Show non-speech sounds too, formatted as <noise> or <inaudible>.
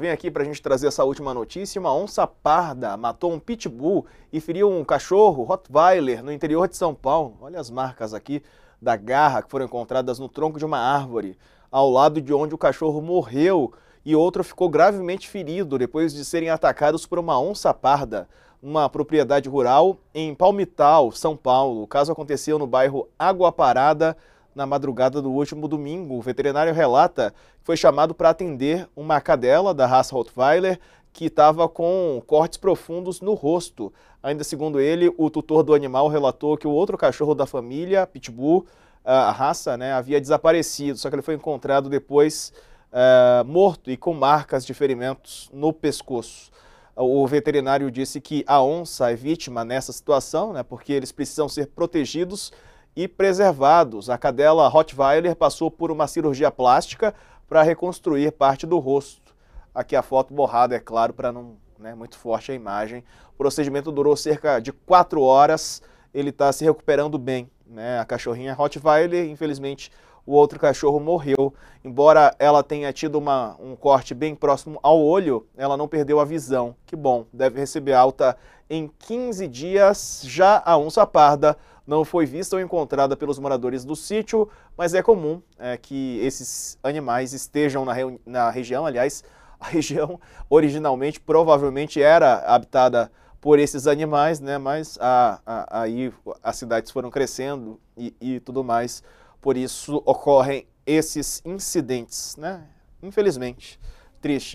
Vem aqui para a gente trazer essa última notícia. Uma onça parda matou um pitbull e feriu um cachorro Rottweiler no interior de São Paulo. Olha as marcas aqui da garra que foram encontradas no tronco de uma árvore, ao lado de onde o cachorro morreu e outro ficou gravemente ferido depois de serem atacados por uma onça parda, uma propriedade rural em Palmital, São Paulo. O caso aconteceu no bairro Água Parada, na madrugada do último domingo. O veterinário relata que foi chamado para atender uma cadela da raça Rottweiler que estava com cortes profundos no rosto. Ainda segundo ele, o tutor do animal relatou que o outro cachorro da família, Pitbull, a raça, né, havia desaparecido, só que ele foi encontrado depois uh, morto e com marcas de ferimentos no pescoço. O veterinário disse que a onça é vítima nessa situação, né, porque eles precisam ser protegidos e preservados. A cadela Rottweiler passou por uma cirurgia plástica para reconstruir parte do rosto. Aqui a foto borrada, é claro, para não né, muito forte a imagem. O procedimento durou cerca de quatro horas. Ele está se recuperando bem. Né? A cachorrinha Rottweiler, infelizmente, o outro cachorro morreu. Embora ela tenha tido uma, um corte bem próximo ao olho, ela não perdeu a visão. Que bom, deve receber alta em 15 dias. Já a onça parda não foi vista ou encontrada pelos moradores do sítio, mas é comum é, que esses animais estejam na, na região. Aliás, a <laughs> região originalmente provavelmente era habitada por esses animais, né? mas a, a, aí as cidades foram crescendo e, e tudo mais por isso ocorrem esses incidentes, né? Infelizmente, triste.